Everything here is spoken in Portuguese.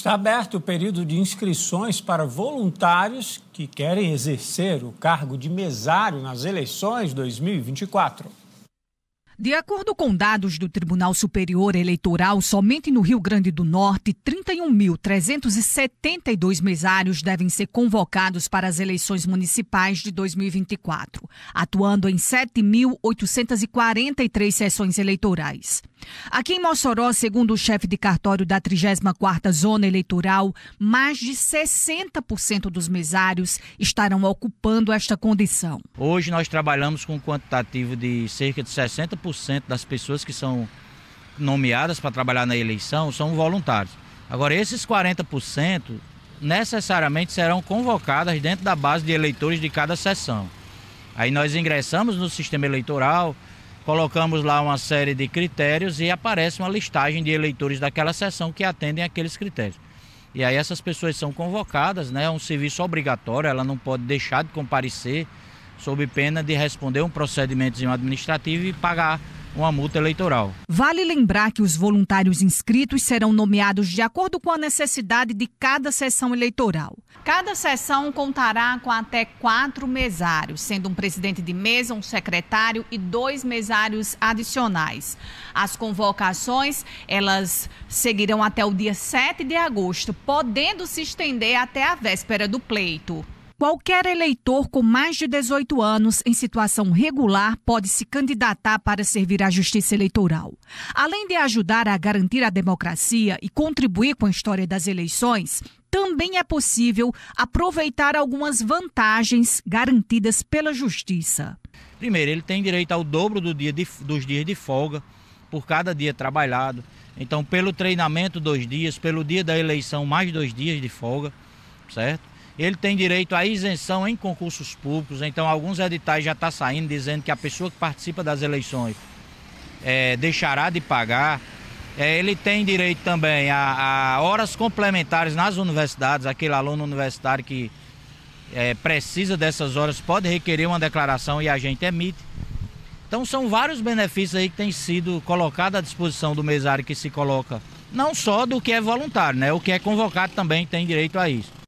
Está aberto o período de inscrições para voluntários que querem exercer o cargo de mesário nas eleições 2024. De acordo com dados do Tribunal Superior Eleitoral, somente no Rio Grande do Norte, 31.372 mesários devem ser convocados para as eleições municipais de 2024, atuando em 7.843 sessões eleitorais. Aqui em Mossoró, segundo o chefe de cartório da 34ª Zona Eleitoral, mais de 60% dos mesários estarão ocupando esta condição. Hoje nós trabalhamos com um quantitativo de cerca de 60% das pessoas que são nomeadas para trabalhar na eleição são voluntários. Agora, esses 40% necessariamente serão convocadas dentro da base de eleitores de cada seção. Aí nós ingressamos no sistema eleitoral, colocamos lá uma série de critérios e aparece uma listagem de eleitores daquela sessão que atendem aqueles critérios. E aí essas pessoas são convocadas, né? É um serviço obrigatório, ela não pode deixar de comparecer sob pena de responder um procedimento administrativo e pagar uma multa eleitoral. Vale lembrar que os voluntários inscritos serão nomeados de acordo com a necessidade de cada sessão eleitoral. Cada sessão contará com até quatro mesários, sendo um presidente de mesa, um secretário e dois mesários adicionais. As convocações, elas seguirão até o dia 7 de agosto, podendo se estender até a véspera do pleito. Qualquer eleitor com mais de 18 anos em situação regular pode se candidatar para servir à Justiça Eleitoral. Além de ajudar a garantir a democracia e contribuir com a história das eleições, também é possível aproveitar algumas vantagens garantidas pela Justiça. Primeiro, ele tem direito ao dobro do dia de, dos dias de folga por cada dia trabalhado. Então, pelo treinamento, dois dias, pelo dia da eleição, mais dois dias de folga, certo? ele tem direito à isenção em concursos públicos. Então, alguns editais já estão tá saindo dizendo que a pessoa que participa das eleições é, deixará de pagar. É, ele tem direito também a, a, horas complementares nas universidades. Aquele aluno universitário que é, precisa dessas horas pode requerer uma declaração e a gente emite. Então, são vários benefícios aí que têm sido colocados à disposição do mesário que se coloca. Não só do que é voluntário, né? O que é convocado também tem direito a isso.